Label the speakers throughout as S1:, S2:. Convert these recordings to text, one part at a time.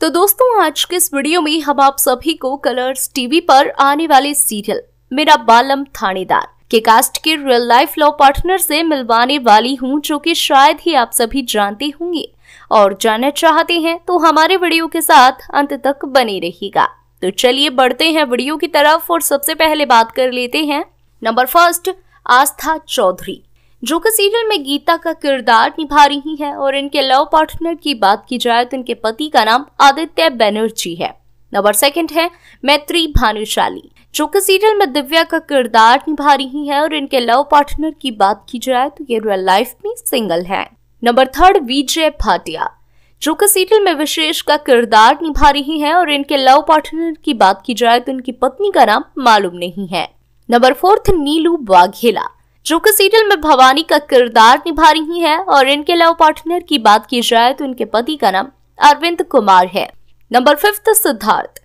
S1: तो दोस्तों आज के इस वीडियो में हम आप सभी को कलर्स टीवी पर आने वाले सीरियल मेरा बालम थानेदार के कास्ट के रियल लाइफ लॉ पार्टनर से मिलवाने वाली हूँ जो कि शायद ही आप सभी जानते होंगे और जानना चाहते हैं तो हमारे वीडियो के साथ अंत तक बने रहिएगा तो चलिए बढ़ते हैं वीडियो की तरफ और सबसे पहले बात कर लेते हैं नंबर फर्स्ट आस्था चौधरी जो कि सीरियल में गीता का किरदार निभा रही है और इनके लव पार्टनर की बात की जाए तो इनके पति का नाम आदित्य बैनर्जी है नंबर सेकंड है मैत्री भानुशाली जो कि सीरियल में दिव्या का किरदार निभा रही है और इनके लव पार्टनर की बात की जाए तो ये रियल लाइफ में सिंगल है नंबर थर्ड विजय भाटिया जो कि सीरियल में विशेष का किरदार निभा रही है और इनके लव पार्टनर की बात की जाए तो इनकी पत्नी का नाम मालूम नहीं है नंबर फोर्थ नीलू बाघेला जो कि सीरियल में भवानी का किरदार निभा रही है और इनके लव पार्टनर की बात की जाए तो इनके पति का नाम अरविंद कुमार है नंबर फिफ्थ सिद्धार्थ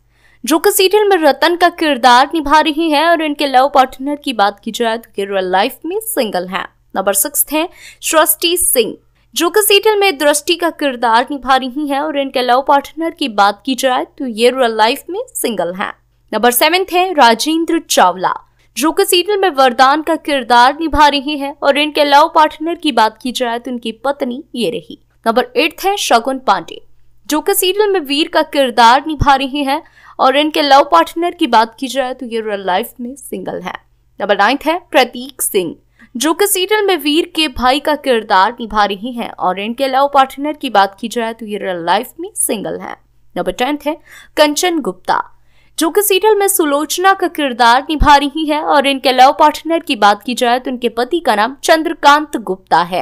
S1: जो कि सीरियल में रतन का किरदार निभा रही है और इनके लव पार्टनर की बात की जाए तो रियल लाइफ में सिंगल है नंबर सिक्स है सृष्टि सिंह जो कि सीरियल में दृष्टि का किरदार निभा रही है और इनके लव पार्टनर की बात की जाए तो ये रियल लाइफ में सिंगल हैं नंबर सेवेंथ है राजेंद्र चावला जो कि सीरियल में वरदान का किरदार निभा रही हैं और इनके लव पार्टनर की बात की जाए तो इनकी पत्नी ये रही नंबर एट्थ है शगुन पांडे जो कि सीरियल में वीर का किरदार निभा रही हैं और इनके लव पार्टनर की बात की जाए तो ये रियल लाइफ में सिंगल है नंबर नाइन्थ है प्रतीक सिंह जो कि सीरियल में वीर के भाई का किरदार निभा रही हैं और इनके लव पार्टनर की बात की जाए तो ये रियल लाइफ में सिंगल है नंबर टेंथ है कंचन गुप्ता जो कि सीरियल में सुलोचना का किरदार निभा रही है और इनके लव पार्टनर की बात की जाए तो इनके पति का नाम चंद्रकांत गुप्ता है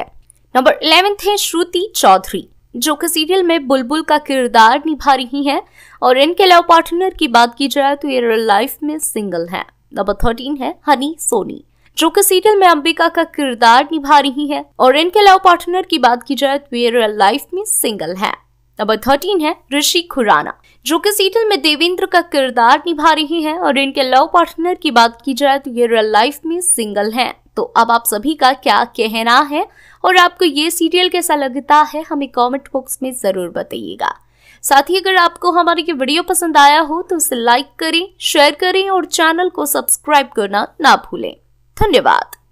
S1: नंबर इलेवेंथ है श्रुति चौधरी जो कि सीरियल में बुलबुल का किरदार निभा रही हैं और इनके लव पार्टनर की बात की जाए तो ये रियल लाइफ में सिंगल हैं नंबर थर्टीन है हनी सोनी जो कि सीरियल में अंबिका का किरदार निभा रही है और इनके लव पार्टनर की बात की जाए तो ये रियल लाइफ में सिंगल है नंबर थर्टीन है ऋषि खुराना जो कि सीटल में देवेंद्र का किरदार निभा रही हैं और इनके लव पार्टनर की बात की जाए तो ये रियल लाइफ में सिंगल हैं तो अब आप सभी का क्या कहना है और आपको ये सीरियल कैसा लगता है हमें कमेंट बॉक्स में ज़रूर बताइएगा साथ ही अगर आपको हमारी ये वीडियो पसंद आया हो तो उसे लाइक करें शेयर करें और चैनल को सब्सक्राइब करना ना भूलें धन्यवाद